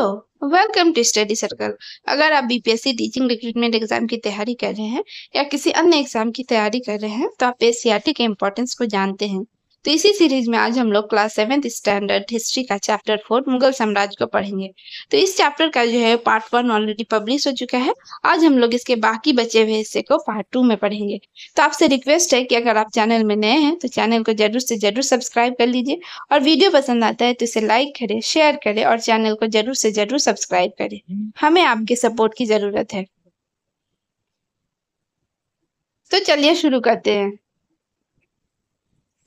hello welcome to study circle अगर आप BPSC teaching recruitment exam की तैयारी कर रहे हैं या किसी अन्य एग्जाम की तैयारी कर रहे हैं तो आप एस के इम्पोर्टेंस को जानते हैं तो इसी सीरीज में आज हम लोग क्लास सेवेंथ स्टैंडर्ड हिस्ट्री का चैप्टर फोर मुगल साम्राज्य को पढ़ेंगे तो इस चैप्टर का जो है पार्ट वन ऑलरेडी पब्लिश हो चुका है आज हम लोग इसके बाकी बचे हुए हिस्से को पार्ट टू में पढ़ेंगे तो आपसे रिक्वेस्ट है कि अगर आप चैनल में नए हैं तो चैनल को जरूर से जरूर सब्सक्राइब कर लीजिए और वीडियो पसंद आता है तो इसे लाइक करें शेयर करें और चैनल को जरूर से जरूर सब्सक्राइब करे हमें आपके सपोर्ट की जरूरत है तो चलिए शुरू करते हैं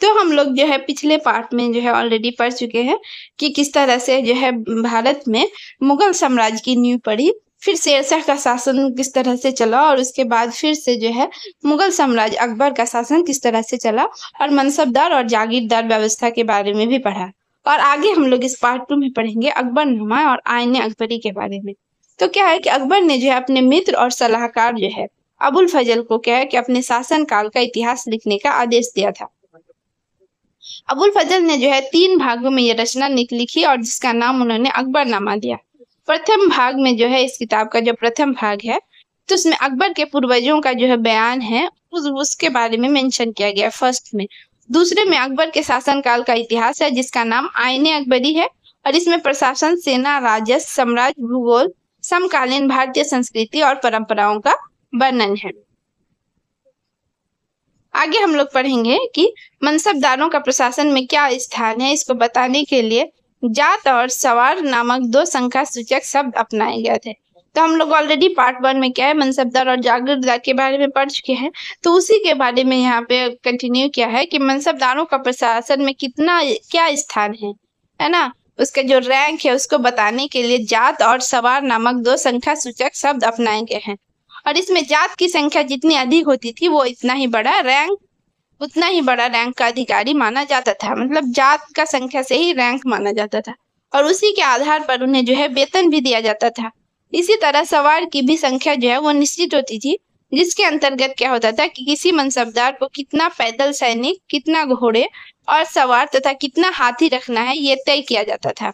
तो हम लोग जो है पिछले पार्ट में जो है ऑलरेडी पढ़ चुके हैं कि किस तरह से जो है भारत में मुगल साम्राज्य की नींव पड़ी फिर शेरशाह का शासन किस तरह से चला और उसके बाद फिर से जो है मुगल साम्राज्य अकबर का शासन किस तरह से चला और मनसबदार और जागीरदार व्यवस्था के बारे में भी पढ़ा और आगे हम लोग इस पार्ट टू में पढ़ेंगे अकबर नुमा और आयन अकबरी के बारे में तो क्या है कि अकबर ने जो है अपने मित्र और सलाहकार जो है अबुल फजल को क्या है कि अपने शासन काल का इतिहास लिखने का आदेश दिया था अबुल फजल ने जो है तीन भागों में यह रचना लिखी और जिसका नाम उन्होंने अकबरनामा दिया प्रथम भाग में जो है इस किताब का जो प्रथम भाग है तो उसमें अकबर के पूर्वजों का जो है बयान है उस उसके बारे में मेंशन किया गया फर्स्ट में दूसरे में अकबर के शासनकाल का इतिहास है जिसका नाम आईने अकबरी है और इसमें प्रशासन सेना राजस्व साम्राज्य भूगोल समकालीन भारतीय संस्कृति और परंपराओं का वर्णन है आगे हम लोग पढ़ेंगे कि मनसबदारों का प्रशासन में क्या स्थान है इसको बताने के लिए जात और सवार नामक दो संख्या सूचक शब्द अपनाए गए थे तो हम लोग ऑलरेडी पार्ट वन में क्या है मनसबदार और जागीरदार के बारे में पढ़ चुके हैं तो उसी के बारे में यहाँ पे कंटिन्यू किया है कि मनसबदारों का प्रशासन में कितना क्या स्थान है है ना उसका जो रैंक है उसको बताने के लिए जात और सवार नामक दो संख्या सूचक शब्द अपनाए गए हैं और इसमें जात की संख्या जितनी अधिक होती थी वो इतना ही बड़ा रैंक उतना ही बड़ा रैंक का अधिकारी माना जाता था मतलब जात का संख्या से ही रैंक माना जाता था और उसी के आधार पर उन्हें जो है वेतन भी दिया जाता था इसी तरह सवार की भी संख्या जो है वो निश्चित होती थी जिसके अंतर्गत क्या होता था कि किसी मनसबदार को कितना पैदल सैनिक कितना घोड़े और सवार तथा कितना हाथी रखना है यह तय किया जाता था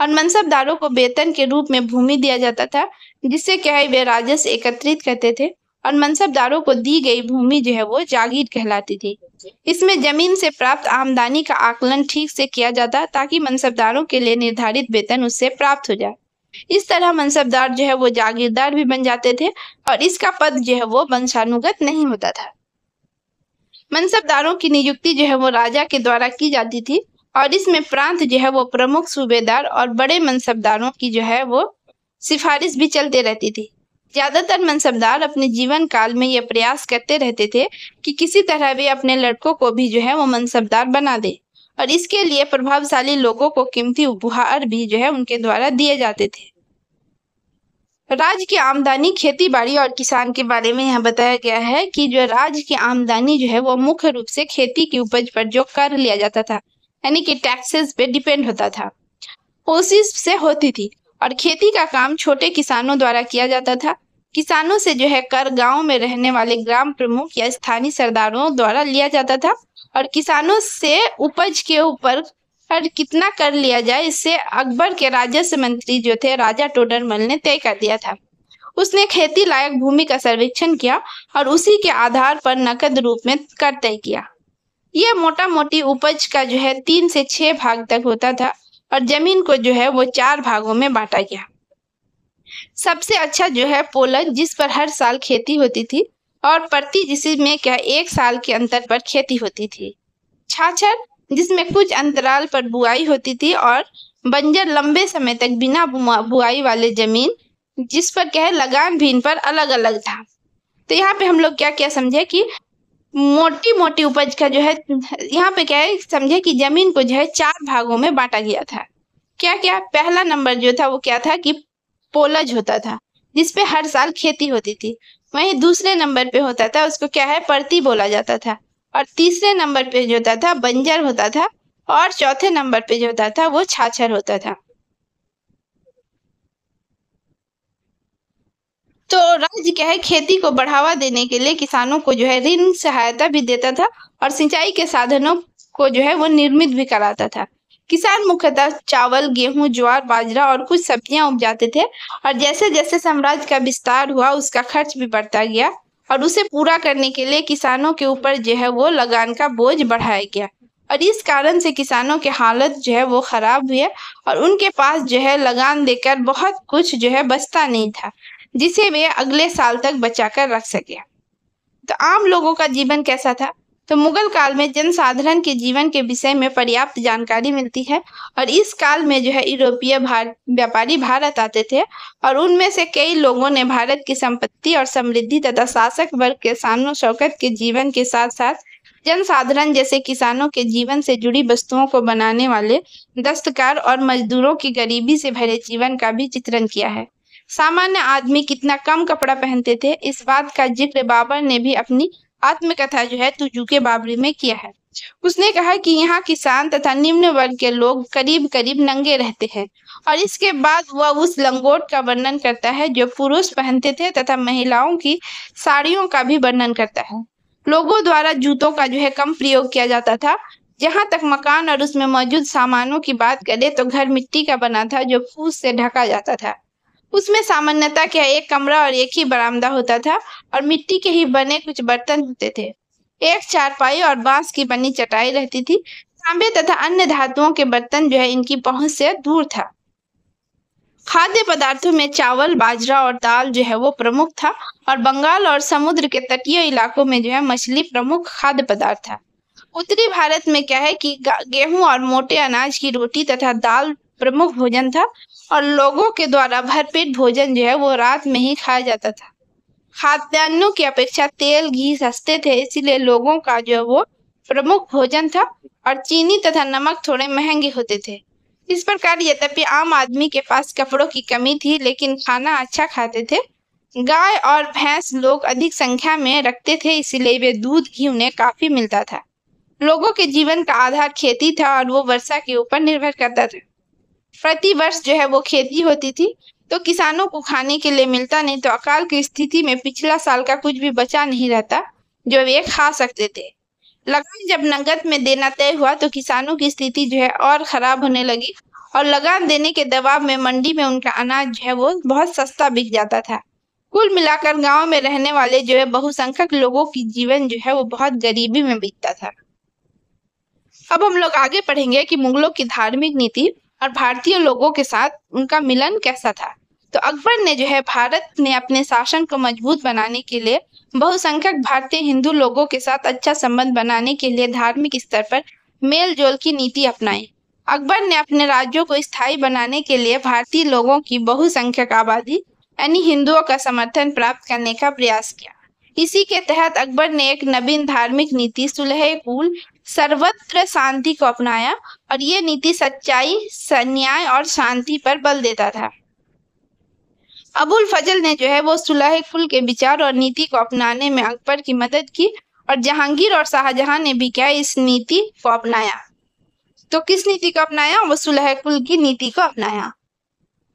और मनसबदारों को वेतन के रूप में भूमि दिया जाता था जिससे क्या है वे राजस्व एकत्रित करते थे और मनसबदारों को दी गई भूमि जो है वो जागीर कहलाती थी इसमें जमीन से प्राप्त आमदनी का आकलन ठीक से किया जाता ताकि मनसबदारों के लिए निर्धारित वेतन उससे प्राप्त हो जाए इस तरह मनसबदार जो है वो जागीरदार भी बन जाते थे और इसका पद जो है वो वंशानुगत नहीं होता था मनसबदारों की नियुक्ति जो है वो राजा के द्वारा की जाती थी और इसमें प्रांत जो है वो प्रमुख सूबेदार और बड़े मनसबदारों की जो है वो सिफारिश भी चलते रहती थी ज्यादातर मनसबदार अपने जीवन काल में ये प्रयास करते रहते थे कि किसी तरह वे अपने लड़कों को भी जो है वो मनसबदार बना दे और इसके लिए प्रभावशाली लोगों को कीमती उपहार भी जो है उनके द्वारा दिए जाते थे राज्य की आमदनी खेती बाड़ी और किसान के बारे में यहाँ बताया गया है कि जो राज्य की आमदनी जो है वो मुख्य रूप से खेती की उपज पर जो कर लिया जाता था यानी कि टैक्सेस पे डिपेंड होता था उसी से होती थी और खेती का काम छोटे किसानों द्वारा किया जाता था किसानों से जो है कर गाँव में रहने वाले ग्राम प्रमुख या स्थानीय सरदारों द्वारा लिया जाता था और किसानों से उपज के ऊपर कर कितना कर लिया जाए इससे अकबर के राजस्व मंत्री जो थे राजा टोडरमल ने तय कर दिया था उसने खेती लायक भूमि का सर्वेक्षण किया और उसी के आधार पर नकद रूप में कर तय किया यह मोटा मोटी उपज का जो है तीन से छह भाग तक होता था और जमीन को जो है वो चार भागों में बांटा गया सबसे अच्छा जो है पोलन जिस पर हर साल खेती होती थी और प्रति जिसमें क्या एक साल के अंतर पर खेती होती थी छाछर जिसमें कुछ अंतराल पर बुआई होती थी और बंजर लंबे समय तक बिना बुआई वाले जमीन जिस पर क्या है लगान भी इन पर अलग अलग था तो यहाँ पे हम लोग क्या क्या समझे कि मोटी मोटी उपज का जो है यहाँ पे क्या है समझे कि जमीन को जो है चार भागों में बांटा गया था क्या क्या पहला नंबर जो था वो क्या था कि पोलज होता था जिसपे हर साल खेती होती थी वहीं दूसरे नंबर पे होता था उसको क्या है परती बोला जाता था और तीसरे नंबर पे जो होता था बंजर होता था और चौथे नंबर पे जो होता था वो छाछर होता था तो राज्य क्या है खेती को बढ़ावा देने के लिए किसानों को जो है ऋण सहायता भी देता था और सिंचाई के साधनों को जो है वो निर्मित भी कराता था किसान मुख्यतः चावल गेहूं ज्वार बाजरा और कुछ सब्जियां उपजाते थे और जैसे जैसे साम्राज्य का विस्तार हुआ उसका खर्च भी बढ़ता गया और उसे पूरा करने के लिए किसानों के ऊपर जो है वो लगान का बोझ बढ़ाया गया और इस कारण से किसानों की हालत जो है वो ख़राब हुई है और उनके पास जो है लगान देकर बहुत कुछ जो है बचता नहीं था जिसे वे अगले साल तक बचा कर रख सके तो आम लोगों का जीवन कैसा था तो मुगल काल में जनसाधारण के जीवन के विषय में पर्याप्त जानकारी मिलती है और इस काल में जो है यूरोपीय भार व्यापारी भारत आते थे और उनमें से कई लोगों ने भारत की संपत्ति और समृद्धि तथा शासक वर्ग के सानो शौकत के जीवन के साथ साथ जनसाधारण जैसे किसानों के जीवन से जुड़ी वस्तुओं को बनाने वाले दस्तकार और मजदूरों की गरीबी से भरे जीवन का भी चित्रण किया है सामान्य आदमी कितना कम कपड़ा पहनते थे इस बात का जिक्र बाबर ने भी अपनी आत्मकथा जो है तुजू तो के बाबरी में किया है उसने कहा कि यहाँ किसान तथा निम्न वर्ग के लोग करीब करीब नंगे रहते हैं और इसके बाद वह उस लंगोट का वर्णन करता है जो पुरुष पहनते थे तथा महिलाओं की साड़ियों का भी वर्णन करता है लोगों द्वारा जूतों का जो है कम प्रयोग किया जाता था जहाँ तक मकान और उसमें मौजूद सामानों की बात करें तो घर मिट्टी का बना था जो फूस से ढका जाता था उसमें सामान्यता क्या एक कमरा और एक ही बरामदा होता था और मिट्टी के ही बने कुछ बर्तन होते थे एक चारपाई और बांस की बनी चटाई रहती थी तांबे तथा अन्य धातुओं के बर्तन जो है इनकी पहुंच से दूर था खाद्य पदार्थों में चावल बाजरा और दाल जो है वो प्रमुख था और बंगाल और समुद्र के तटीय इलाकों में जो है मछली प्रमुख खाद्य पदार्थ था उत्तरी भारत में क्या है कि गेहूं और मोटे अनाज की रोटी तथा दाल प्रमुख भोजन था और लोगों के द्वारा भरपेट भोजन जो है वो रात में ही खाया जाता था खाद्यान्नों की अपेक्षा तेल घी सस्ते थे इसीलिए लोगों का जो है वो प्रमुख भोजन था और चीनी तथा नमक थोड़े महंगे होते थे इस प्रकार यद्यपि आम आदमी के पास कपड़ों की कमी थी लेकिन खाना अच्छा खाते थे गाय और भैंस लोग अधिक संख्या में रखते थे इसीलिए वे दूध घी उन्हें काफी मिलता था लोगों के जीवन का आधार खेती था और वो वर्षा के ऊपर निर्भर करता था प्रति वर्ष जो है वो खेती होती थी तो किसानों को खाने के लिए मिलता नहीं तो अकाल की स्थिति में पिछला साल का कुछ भी बचा नहीं रहता जो वे खा सकते थे लगान जब नगद में देना तय हुआ तो किसानों की स्थिति जो है और खराब होने लगी और लगान देने के दबाव में मंडी में उनका अनाज जो है वो बहुत सस्ता बिक जाता था कुल मिलाकर गांव में रहने वाले जो है बहुसंख्यक लोगों की जीवन जो है वो बहुत गरीबी में बीतता था अब हम लोग आगे पढ़ेंगे कि मुगलों की धार्मिक नीति और भारतीय लोगों के साथ उनका मिलन कैसा था तो अकबर ने जो है भारत ने अपने शासन को मजबूत बनाने के लिए बहुसंख्यक भारतीय हिंदू लोगों के साथ अच्छा संबंध बनाने के लिए धार्मिक स्तर पर मेल जोल की नीति अपनाई अकबर ने अपने राज्यों को स्थायी बनाने के लिए भारतीय लोगों की बहुसंख्यक आबादी यानी हिंदुओं का समर्थन प्राप्त करने का प्रयास किया इसी के तहत अकबर ने एक नवीन धार्मिक नीति सुलह कुल सर्वत्र शांति को अपनाया और ये नीति सच्चाई सन्याय और शांति पर बल देता था अबुल फजल ने जो है वो सुलह कुल के विचार और नीति को अपनाने में अकबर की मदद की और जहांगीर और शाहजहां ने भी क्या इस नीति को अपनाया तो किस नीति को अपनाया वो सुलह कुल की नीति को अपनाया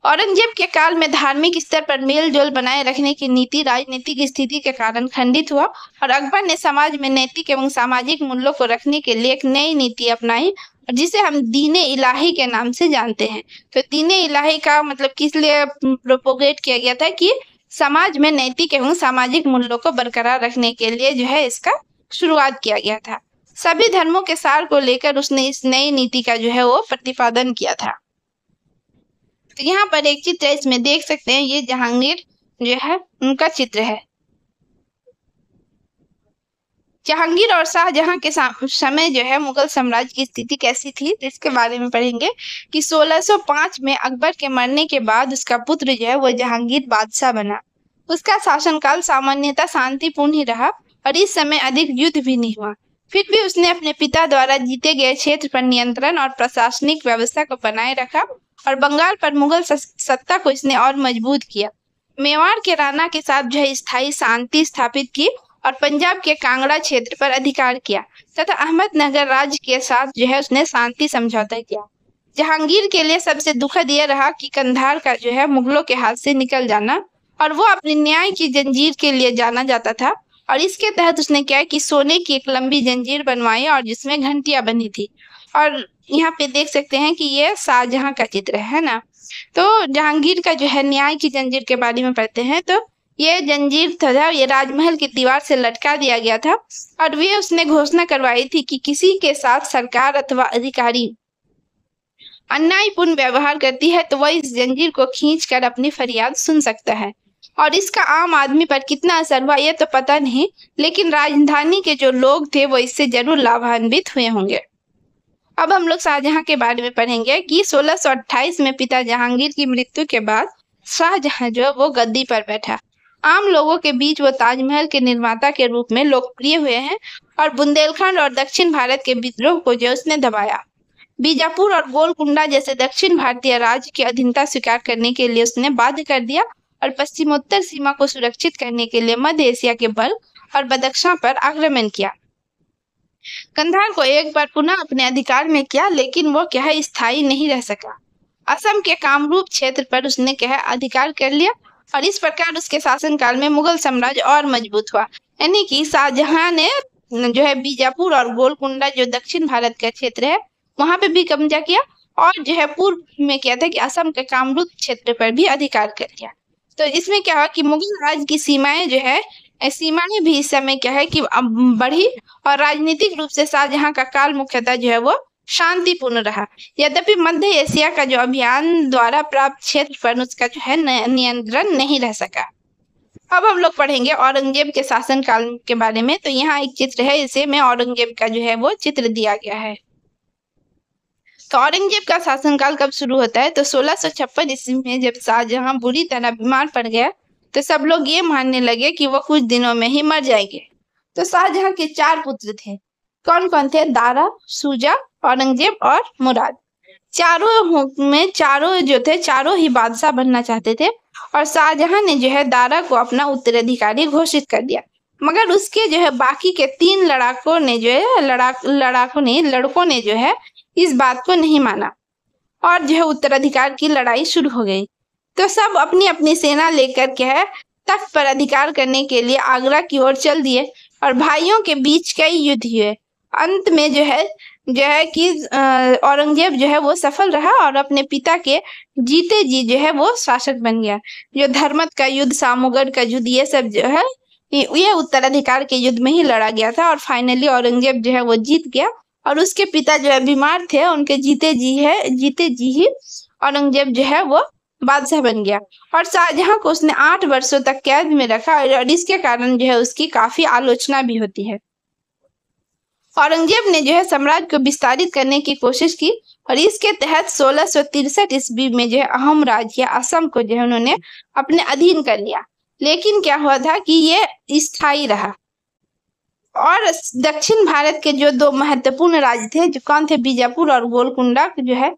औरंगजेब के काल में धार्मिक स्तर पर मेलजोल बनाए रखने की नीति राजनीतिक स्थिति के कारण खंडित हुआ और अकबर ने समाज में नैतिक एवं सामाजिक मूल्यों को रखने के लिए एक नई नीति अपनाई जिसे हम दीन इलाही के नाम से जानते हैं तो दीन इलाही का मतलब किस लिए प्रोपोगेट किया गया था कि समाज में नैतिक एवं सामाजिक मूल्यों को बरकरार रखने के लिए जो है इसका शुरुआत किया गया था सभी धर्मों के सार को लेकर उसने इस नई नीति का जो है वो प्रतिपादन किया था तो यहाँ पर एक चित्र इसमें देख सकते हैं ये जहांगीर जो है उनका चित्र है जहांगीर और शाहजहां के समय जो है मुगल साम्राज्य की स्थिति कैसी थी इसके बारे में पढ़ेंगे कि 1605 में अकबर के मरने के बाद उसका पुत्र जो है वो जहांगीर बादशाह बना उसका शासनकाल सामान्यता शांतिपूर्ण ही रहा और इस समय अधिक युद्ध भी नहीं हुआ फिर भी उसने अपने पिता द्वारा जीते गए क्षेत्र पर नियंत्रण और प्रशासनिक व्यवस्था को बनाए रखा और बंगाल पर मुगल सत्ता को इसने और मजबूत किया मेवाड़ के राणा के साथ जो स्थायी शांति स्थापित की और पंजाब के कांगड़ा क्षेत्र पर अधिकार किया तथा अहमदनगर राज्य के साथ जो है उसने शांति समझौता किया जहांगीर के लिए सबसे दुखद यह रहा कि कंधार का जो है मुगलों के हाथ से निकल जाना और वो अपने न्याय की जंजीर के लिए जाना जाता था और इसके तहत उसने क्या कि सोने की एक लंबी जंजीर बनवाई और जिसमें घंटियां बनी थी और यहाँ पे देख सकते हैं कि ये शाहजहां का चित्र है ना तो जहांगीर का जो है न्याय की जंजीर के बारे में पढ़ते हैं तो ये जंजीर था ये राजमहल की दीवार से लटका दिया गया था और वे उसने घोषणा करवाई थी कि किसी के साथ सरकार अथवा अधिकारी अन्यायपूर्ण व्यवहार करती है तो वह इस जंजीर को खींच कर अपनी फरियाद सुन सकता है और इसका आम आदमी पर कितना असर हुआ यह तो पता नहीं लेकिन राजधानी के जो लोग थे वो इससे जरूर लाभान्वित हुए होंगे अब हम लोग शाहजहां के बारे में पढ़ेंगे कि 1628 में पिता जहांगीर की मृत्यु के बाद शाहजहां जो है वो गद्दी पर बैठा आम लोगों के बीच वो ताजमहल के निर्माता के रूप में लोकप्रिय हुए हैं और बुंदेलखंड और दक्षिण भारत के विद्रोह को जो उसने दबाया बीजापुर और गोलकुंडा जैसे दक्षिण भारतीय राज्य की अधीनता स्वीकार करने के लिए उसने बाध्य कर दिया और पश्चिमोत्तर सीमा को सुरक्षित करने के लिए मध्य एशिया के बल और बदख्शां पर आक्रमण किया कंधार को एक बार पुनः अपने अधिकार में किया लेकिन वो क्या स्थायी नहीं रह सका असम के कामरूप क्षेत्र पर उसने क्या अधिकार कर लिया और इस प्रकार उसके शासनकाल में मुगल साम्राज्य और मजबूत हुआ यानी कि शाहजहां ने जो है बीजापुर और गोलकुंडा जो दक्षिण भारत का क्षेत्र है वहां पे भी कब्जा किया और जो है पूर्व में क्या था कि असम के कामरूप क्षेत्र पर भी अधिकार कर लिया तो इसमें क्या हुआ कि मुगल राज की सीमाएं जो है सीमा ने भी इस समय क्या है कि बढ़ी और राजनीतिक रूप से शाहजहां का काल मुख्यतः जो है वो शांतिपूर्ण रहा यद्यपि मध्य एशिया का जो अभियान द्वारा प्राप्त क्षेत्र पर उसका जो है नियंत्रण नहीं रह सका अब हम लोग पढ़ेंगे औरंगजेब के शासन काल के बारे में तो यहाँ एक चित्र है इसे में औरंगजेब का जो है वो चित्र दिया गया है तो औरंगजेब का शासनकाल कब शुरू होता है तो सोलह सौ छप्पन ईस्वी में जब शाहजहां बुरी तरह बीमार पड़ गया तो सब लोग ये मानने लगे कि वो कुछ दिनों में ही मर जाएंगे तो शाहजहां के चार पुत्र थे कौन कौन थे दारा सूजा औरंगजेब और मुराद चारों में चारों जो थे चारों ही बादशाह बनना चाहते थे और शाहजहां ने जो है दारा को अपना उत्तराधिकारी घोषित कर दिया मगर उसके जो है बाकी के तीन लड़ाकों ने जो है लड़ाक लड़ाकों ने लड़कों ने जो है इस बात को नहीं माना और जो है उत्तराधिकार की लड़ाई शुरू हो गई तो सब अपनी अपनी सेना लेकर के है तख्त पर अधिकार करने के लिए आगरा की ओर चल दिए और भाइयों के बीच कई युद्ध हुए अंत में जो है जो है कि औरंगजेब जो है वो सफल रहा और अपने पिता के जीते जी जो है वो शासक बन गया जो धर्मत का युद्ध सामोगढ़ का युद्ध ये सब जो है ये उत्तराधिकार के युद्ध में ही लड़ा गया था और फाइनली औरंगजेब जो है वो जीत गया और उसके पिता जो है बीमार थे उनके जीते जी है जीते जी ही औरंगजेब जो है वो बादशाह बन गया और शाहजहां को उसने आठ वर्षों तक कैद में रखा और इसके कारण जो है उसकी काफी आलोचना भी होती है औरंगजेब ने जो है साम्राज्य को विस्तारित करने की कोशिश की और इसके तहत सोलह सौ तिरसठ ईस्वी में जो है अहम राज्य असम को जो है उन्होंने अपने अधीन कर लिया लेकिन क्या हुआ था कि ये स्थायी रहा और दक्षिण भारत के जो दो महत्वपूर्ण राज्य थे जो कौन थे बीजापुर और गोलकुंडा जो है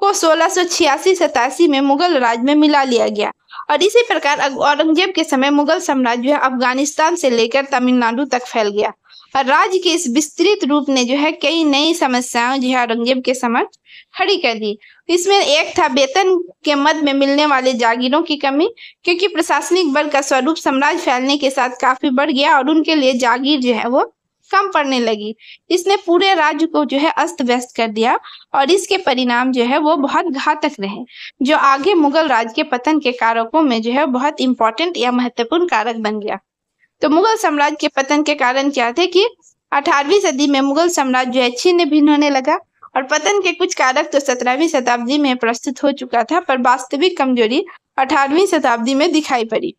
को सोलह सौ छियासी में मुगल राज में मिला लिया गया और इसी प्रकार औरंगजेब के समय मुगल साम्राज्य जो है अफगानिस्तान से लेकर तमिलनाडु तक फैल गया और राज्य के इस विस्तृत रूप ने जो है कई नई समस्याओं जो है औरंगजेब के समक्ष खड़ी कर दी इसमें एक था वेतन के मद में मिलने वाले जागीरों की कमी क्योंकि प्रशासनिक बल का स्वरूप साम्राज्य फैलने के साथ काफी बढ़ गया और उनके लिए जागीर जो है वो कम पड़ने लगी इसने पूरे राज्य को जो है अस्त व्यस्त कर दिया और इसके परिणाम जो है वो बहुत घातक रहे जो आगे मुगल राज के पतन के कारकों में जो है बहुत इंपॉर्टेंट या महत्वपूर्ण कारक बन गया तो मुगल साम्राज्य के पतन के कारण क्या थे कि अठारहवीं सदी में मुगल साम्राज्य जो है छिन्न भिन्न होने लगा और पतन के कुछ कारक तो सत्रहवीं शताब्दी में प्रस्तुत हो चुका था पर वास्तविक कमजोरी अठारहवीं शताब्दी में दिखाई पड़ी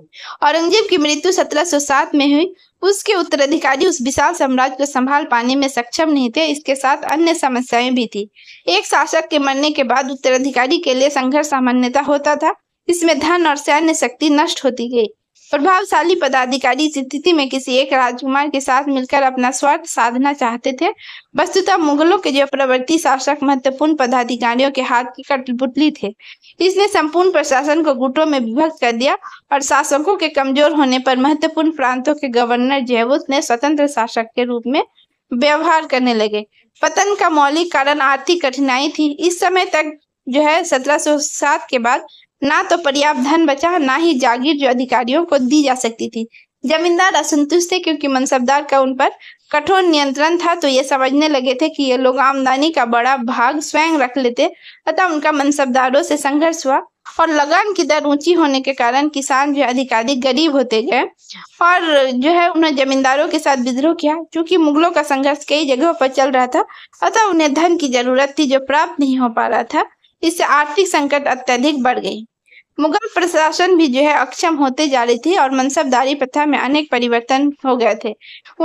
औरंगजेब की मृत्यु 1707 में हुई उसके उत्तराधिकारी उस विशाल साम्राज्य को संभाल पाने में सक्षम नहीं थे इसके साथ अन्य समस्याएं भी थी एक शासक के मरने के बाद उत्तराधिकारी के लिए संघर्ष सामान्यता होता था इसमें धन और सैन्य शक्ति नष्ट होती गई प्रभावशाली पदाधिकारी स्थिति में किसी एक राजकुमार के साथ मिलकर अपना स्वार्थ साधना चाहते थे वस्तुतः मुगलों के जो प्रवृत्ति शासक महत्वपूर्ण पदाधिकारियों के हाथ की कटपुतली थे इसने संपूर्ण प्रशासन को गुटों में विभक्त कर दिया और शासकों के कमजोर होने पर महत्वपूर्ण प्रांतों के गवर्नर जयवुत ने स्वतंत्र शासक के रूप में व्यवहार करने लगे पतन का मौलिक कारण आर्थिक कठिनाई थी इस समय तक जो है 1707 के बाद ना तो पर्याप्त धन बचा ना ही जागीर जो अधिकारियों को दी जा सकती थी जमींदार असंतुष्ट थे क्योंकि मनसबदार का उन पर कठोर नियंत्रण था तो ये समझने लगे थे कि ये लोग आमदनी का बड़ा भाग स्वयं रख लेते अतः उनका मनसबदारों से संघर्ष हुआ और लगान की दर ऊंची होने के कारण किसान जो अधिकाधिक गरीब होते गए और जो है उन्हें जमींदारों के साथ विद्रोह किया क्योंकि मुगलों का संघर्ष कई जगहों पर चल रहा था अतः उन्हें धन की जरूरत थी जो प्राप्त नहीं हो पा रहा था इससे आर्थिक संकट अत्यधिक बढ़ गई मुगल प्रशासन भी जो है अक्षम होते जा रही थी और मनसबदारी प्रथा में अनेक परिवर्तन हो गए थे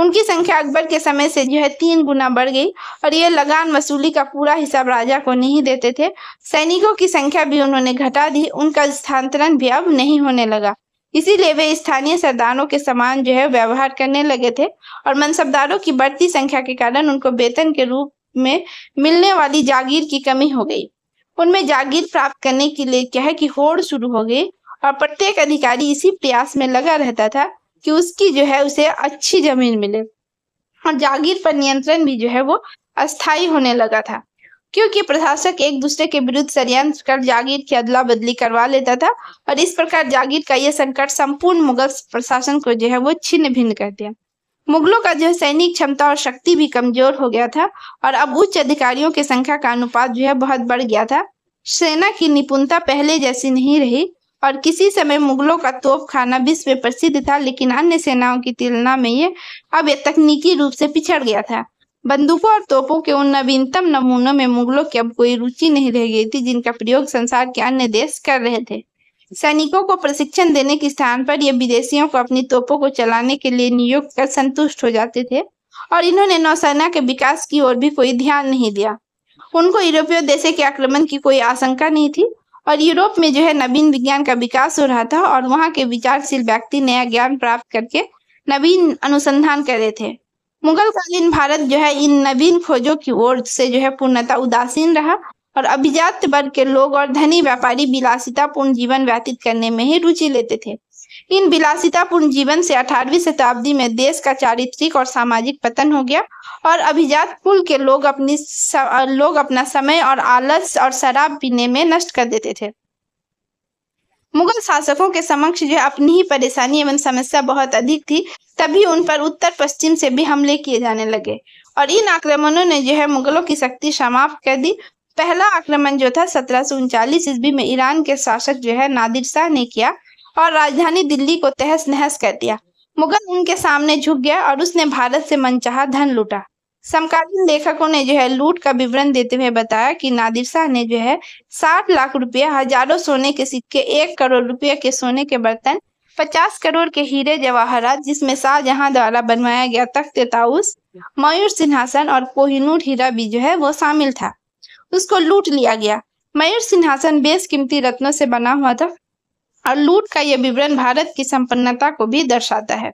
उनकी संख्या अकबर के समय से जो है तीन गुना बढ़ गई और ये लगान वसूली का पूरा हिसाब राजा को नहीं देते थे सैनिकों की संख्या भी उन्होंने घटा दी उनका स्थानांतरण भी अब नहीं होने लगा इसीलिए वे स्थानीय सरदारों के समान जो है व्यवहार करने लगे थे और मनसबदारों की बढ़ती संख्या के कारण उनको वेतन के रूप में मिलने वाली जागीर की कमी हो गई उनमें जागीर प्राप्त करने के लिए क्या है कि होड़ शुरू हो गई और प्रत्येक अधिकारी इसी प्रयास में लगा रहता था कि उसकी जो है उसे अच्छी जमीन मिले और जागीर पर नियंत्रण भी जो है वो अस्थायी होने लगा था क्योंकि प्रशासक एक दूसरे के विरुद्ध षडयंत्र कर जागीर की अदला बदली करवा लेता था और इस प्रकार जागीर का यह संकट संपूर्ण मुगल प्रशासन को जो है वो छिन्न भिन्न कर दिया मुगलों का जो है सैनिक क्षमता और शक्ति भी कमजोर हो गया था और अब उच्च अधिकारियों की संख्या का अनुपात जो है बहुत बढ़ गया था सेना की निपुणता पहले जैसी नहीं रही और किसी समय मुगलों का तोप खाना विश्व में प्रसिद्ध था लेकिन अन्य सेनाओं की तुलना में ये अब तकनीकी रूप से पिछड़ गया था बंदूकों और तोपों के उन नवीनतम नमूनों में मुगलों की अब कोई रुचि नहीं रह गई थी जिनका प्रयोग संसार के अन्य देश कर रहे थे सैनिकों को प्रशिक्षण देने के स्थान पर ये विदेशियों को अपनी तोपों को चलाने के लिए नियुक्त कर संतुष्ट हो जाते थे और इन्होंने नौसेना के विकास की ओर भी कोई ध्यान नहीं दिया उनको यूरोपीय देशों के आक्रमण की कोई आशंका नहीं थी और यूरोप में जो है नवीन विज्ञान का विकास हो रहा था और वहाँ के विचारशील व्यक्ति नया ज्ञान प्राप्त करके नवीन अनुसंधान कर रहे थे मुगल कालीन भारत जो है इन नवीन खोजों की ओर से जो है पूर्णता उदासीन रहा और अभिजात वर्ग के लोग और धनी व्यापारी विलासितापूर्ण जीवन व्यतीत करने में ही रुचि लेते थे इन विलासितापूर्ण जीवन से 18वीं शताब्दी में देश का चारित्रिक और सामाजिक पतन हो गया और अभिजात कुल के लोग अपनी लोग अपना समय और आलस और शराब पीने में नष्ट कर देते थे मुगल शासकों के समक्ष जो अपनी ही परेशानी एवं समस्या बहुत अधिक थी तभी उन पर उत्तर पश्चिम से भी हमले किए जाने लगे और इन आक्रमणों ने जो है मुगलों की शक्ति समाप्त कर दी पहला आक्रमण जो था सत्रह सौ उनचालीस ईस्वी में ईरान के शासक जो है नादिर शाह ने किया और राजधानी दिल्ली को तहस नहस कर दिया मुगल उनके सामने झुक गया और उसने भारत से मनचाहा धन लूटा समकालीन लेखकों ने जो है लूट का विवरण देते हुए बताया कि नादिर शाह ने जो है साठ लाख रुपया हजारों सोने के सिक्के एक करोड़ रुपया के सोने के बर्तन पचास करोड़ के हीरे जवाहरात जिसमें शाहजहां द्वारा बनवाया गया तख्त ताउस मयूर सिंहासन और कोहिनूर हीरा भी जो है वो शामिल था उसको लूट लिया गया मयूर सिंहासन बेसकीमती रत्नों से बना हुआ था और लूट का यह विवरण भारत की संपन्नता को भी दर्शाता है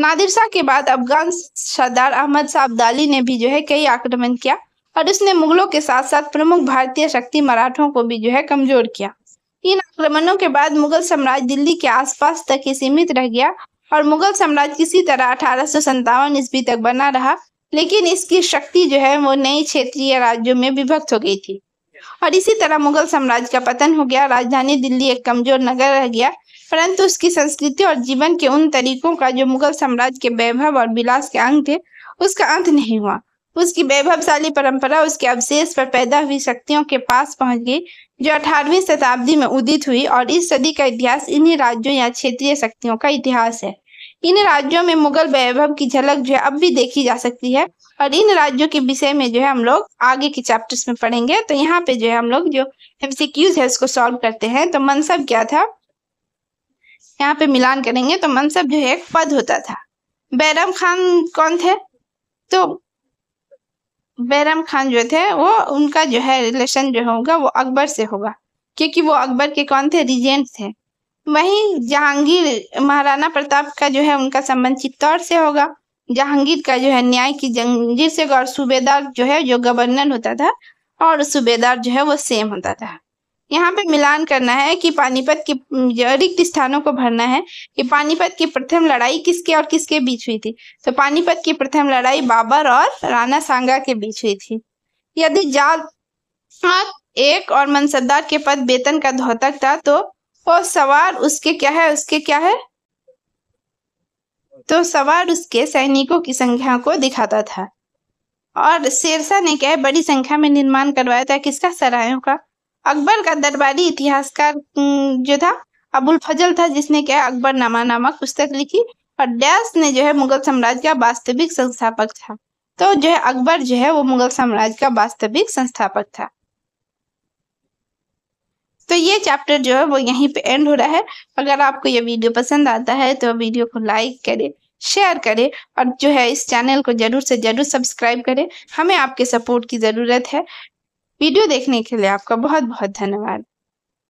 नादिर शाह के बाद अफगान सरदार अहमद शाह अब्दाली ने भी जो है कई आक्रमण किया और उसने मुगलों के साथ साथ प्रमुख भारतीय शक्ति मराठों को भी जो है कमजोर किया इन आक्रमणों के बाद मुगल साम्राज्य दिल्ली के आसपास तक ही सीमित रह गया और मुगल साम्राज्य किसी तरह अठारह सौ ईस्वी तक बना रहा लेकिन इसकी शक्ति जो है वो नई क्षेत्रीय राज्यों में विभक्त हो गई थी और इसी तरह मुगल साम्राज्य का पतन हो गया राजधानी दिल्ली एक कमजोर नगर रह गया परंतु उसकी संस्कृति और जीवन के उन तरीकों का जो मुगल साम्राज्य के वैभव और विलास के अंग थे उसका अंत नहीं हुआ उसकी वैभवशाली परंपरा उसके अवशेष पर पैदा हुई शक्तियों के पास पहुंच गई जो 18वीं शताब्दी में उदित हुई और इस सदी का इतिहास इन्हीं राज्यों या क्षेत्रीय शक्तियों का इतिहास है इन राज्यों में मुगल वैभव की झलक जो है अब भी देखी जा सकती है और इन राज्यों के विषय में जो है हम लोग आगे के चैप्टर्स में पढ़ेंगे तो यहाँ पे जो है हम लोग जो एमसीक्यूज है उसको सॉल्व करते हैं तो मनसब क्या था यहाँ पे मिलान करेंगे तो मनसब जो है एक पद होता था बैरम खान कौन थे तो बैरम खान जो थे वो उनका जो है रिलेशन जो होगा वो अकबर से होगा क्योंकि वो अकबर के कौन थे रिजेंट थे वहीं जहांगीर महाराणा प्रताप का जो है उनका संबंध चित्तौड़ से होगा जहांगीर का जो है न्याय की जंजीर से और सूबेदार जो है जो गवर्नर होता था और सूबेदार जो है वो सेम होता था यहाँ पे मिलान करना है कि पानीपत के रिक्त स्थानों को भरना है कि पानीपत की प्रथम लड़ाई किसके और किसके बीच हुई थी तो पानीपत की प्रथम लड़ाई बाबर और राणा सांगा के बीच हुई थी यदि जात एक और मनसदार के पद वेतन का धोतक था तो और सवार उसके क्या है उसके क्या है तो सवार उसके सैनिकों की संख्या को दिखाता था और शेरशाह ने क्या है बड़ी संख्या में निर्माण करवाया था किसका सरायों का अकबर का दरबारी इतिहासकार जो था अबुल फजल था जिसने क्या अकबर नामा नामक पुस्तक लिखी और डैस ने जो है मुगल साम्राज्य का वास्तविक संस्थापक था तो जो है अकबर जो है वो मुगल साम्राज्य का वास्तविक संस्थापक था तो ये चैप्टर जो है वो यहीं पे एंड हो रहा है अगर आपको ये वीडियो पसंद आता है तो वीडियो को लाइक करें शेयर करें और जो है इस चैनल को ज़रूर से ज़रूर सब्सक्राइब करें हमें आपके सपोर्ट की ज़रूरत है वीडियो देखने के लिए आपका बहुत बहुत धन्यवाद